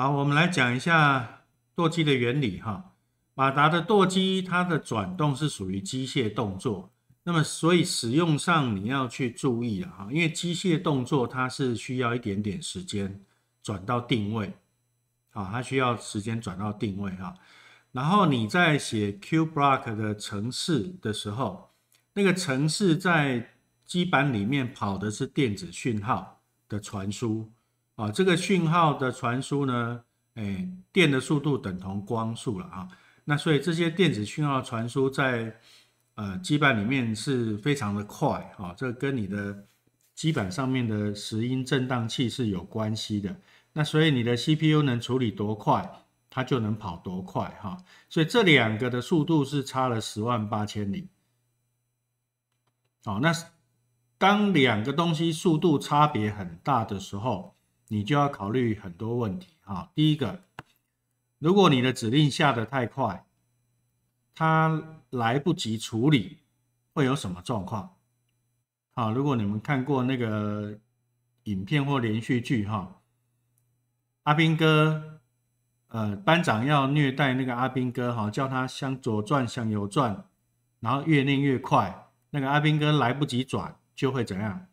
好，我们来讲一下舵机的原理哈。马达的舵机，它的转动是属于机械动作，那么所以使用上你要去注意了哈，因为机械动作它是需要一点点时间转到定位，啊，它需要时间转到定位哈。然后你在写 Q block 的程式的时候，那个程式在基板里面跑的是电子讯号的传输。啊，这个讯号的传输呢，哎，电的速度等同光速了啊。那所以这些电子讯号传输在呃基板里面是非常的快啊。这跟你的基板上面的石英振荡器是有关系的。那所以你的 CPU 能处理多快，它就能跑多快哈。所以这两个的速度是差了十万八千里。好，那当两个东西速度差别很大的时候，你就要考虑很多问题啊！第一个，如果你的指令下的太快，他来不及处理，会有什么状况？啊，如果你们看过那个影片或连续剧哈，阿兵哥，呃，班长要虐待那个阿兵哥哈，叫他向左转，向右转，然后越念越快，那个阿兵哥来不及转就会怎样？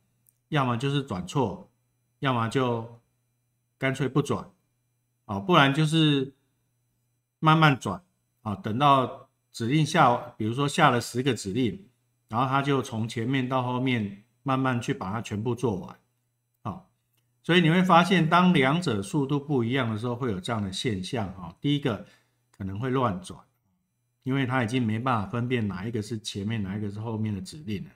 要么就是转错，要么就。干脆不转，啊，不然就是慢慢转啊，等到指令下，比如说下了十个指令，然后他就从前面到后面慢慢去把它全部做完，啊，所以你会发现，当两者速度不一样的时候，会有这样的现象，啊，第一个可能会乱转，因为他已经没办法分辨哪一个是前面，哪一个是后面的指令了，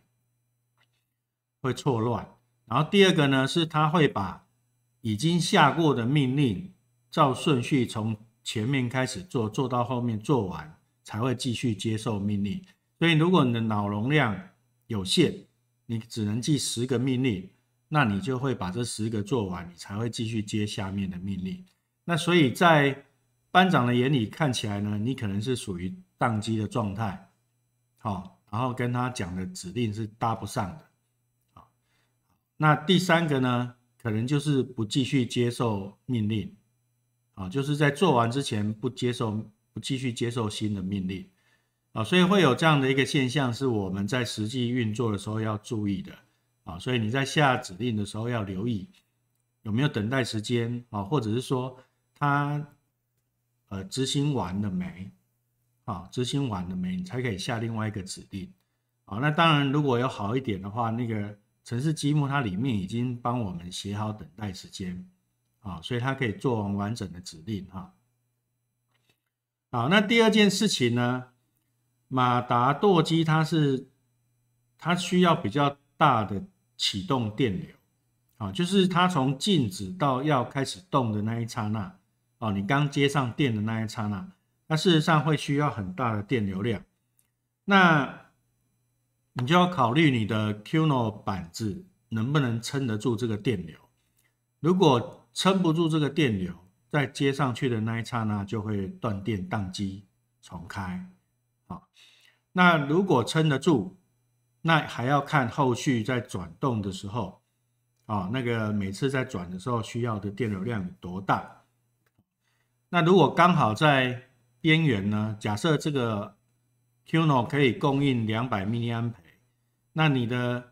会错乱。然后第二个呢，是他会把已经下过的命令，照顺序从前面开始做，做到后面做完才会继续接受命令。所以如果你的脑容量有限，你只能记十个命令，那你就会把这十个做完，你才会继续接下面的命令。那所以在班长的眼里看起来呢，你可能是属于宕机的状态，好，然后跟他讲的指令是搭不上的。好，那第三个呢？可能就是不继续接受命令，啊，就是在做完之前不接受、不继续接受新的命令，啊，所以会有这样的一个现象，是我们在实际运作的时候要注意的，啊，所以你在下指令的时候要留意有没有等待时间，啊，或者是说他呃执行完了没，啊，执行完了没，你才可以下另外一个指令，啊，那当然如果有好一点的话，那个。城市积木它里面已经帮我们写好等待时间啊，所以它可以做完完整的指令哈。好，那第二件事情呢，马达舵机它是它需要比较大的启动电流啊，就是它从静止到要开始动的那一刹那哦，你刚接上电的那一刹那，那事实上会需要很大的电流量。那你就要考虑你的 QNO 板子能不能撑得住这个电流。如果撑不住这个电流，在接上去的那一刹那就会断电、宕机、重开。好，那如果撑得住，那还要看后续在转动的时候，啊，那个每次在转的时候需要的电流量有多大。那如果刚好在边缘呢？假设这个 QNO 可以供应两百微安培。那你的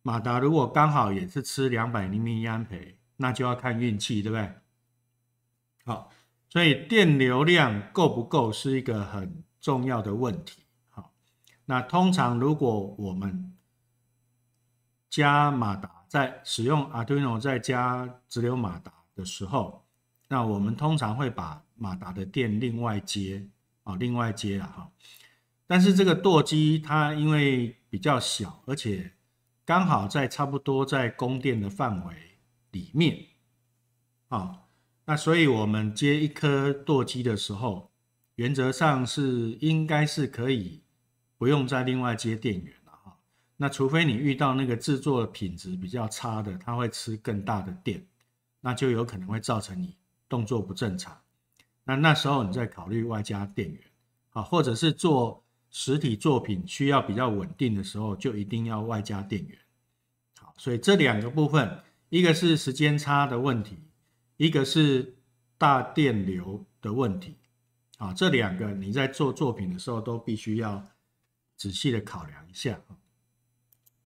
马达如果刚好也是吃两百厘米安培，那就要看运气，对不对？好，所以电流量够不够是一个很重要的问题。好，那通常如果我们加马达在使用 Arduino 在加直流马达的时候，那我们通常会把马达的电另外接啊，另外接了哈。但是这个舵机它因为比较小，而且刚好在差不多在供电的范围里面，啊，那所以我们接一颗舵机的时候，原则上是应该是可以不用再另外接电源了哈。那除非你遇到那个制作品质比较差的，它会吃更大的电，那就有可能会造成你动作不正常。那那时候你再考虑外加电源啊，或者是做。实体作品需要比较稳定的时候，就一定要外加电源。好，所以这两个部分，一个是时间差的问题，一个是大电流的问题。啊，这两个你在做作品的时候都必须要仔细的考量一下。